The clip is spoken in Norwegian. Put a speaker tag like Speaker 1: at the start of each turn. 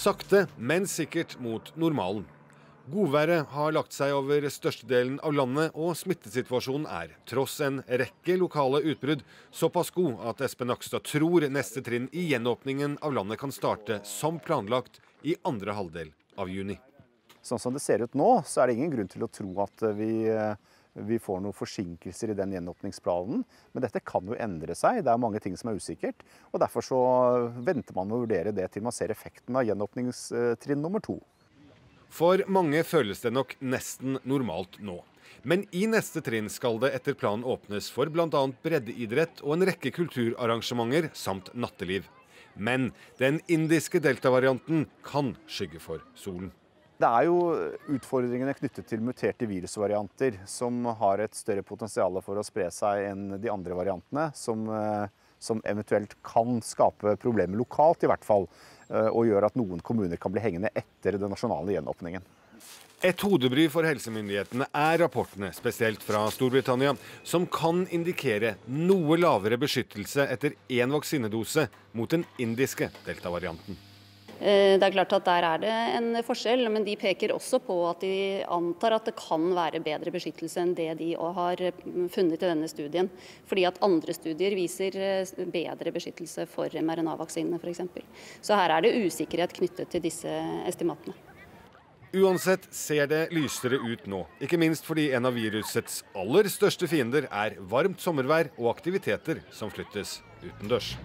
Speaker 1: Sakte, men sikkert mot normalen. Godværet har lagt seg over størstedelen av landet, og smittesituasjonen er, tross en rekke lokale utbrudd, såpass god at Espen Nakstad tror neste trinn i gjenåpningen av landet kan starte som planlagt i andre halvdel av juni.
Speaker 2: Sånn som det ser ut nå, så er det ingen grunn til å tro at vi eh, vi får noen forsinkelser i den gjenåpningsplanen. Men dette kan jo endre seg. Det er mange ting som er usikkert. og Derfor så venter man med å vurdere det til man ser effekten av gjenåpningstrinn nummer to.
Speaker 1: For mange føles det nok nesten normalt nå. Men i neste trinn skal det etter planen åpnes for bl.a. breddeidrett og en rekke kulturarrangementer samt natteliv. Men den indiske deltavarianten kan skygge for solen.
Speaker 2: Det er jo utfordringene knyttet til muterte virusvarianter som har et større potensial for å spre seg enn de andre variantene, som, eh, som eventuelt kan skape problemer lokalt, i hvert fall. Eh, og gjør at noen kommuner kan bli hengende etter den nasjonale gjenåpningen.
Speaker 1: Et hodebry for helsemyndighetene er rapportene, spesielt fra Storbritannia, som kan indikere noe lavere beskyttelse etter én vaksinedose mot den indiske deltavarianten.
Speaker 3: Eh, det er klart at Der er det en forskjell, men de peker også på at de antar at det kan være bedre beskyttelse enn det de har eh, funnet i denne studien. Fordi at andre studier viser eh, bedre beskyttelse for mRNA-vaksinene f.eks. Så her er det usikkerhet knyttet til disse estimatene.
Speaker 1: Uansett ser det lysere ut nå, ikke minst fordi en av virusets aller største fiender er varmt sommervær og aktiviteter som flyttes utendørs.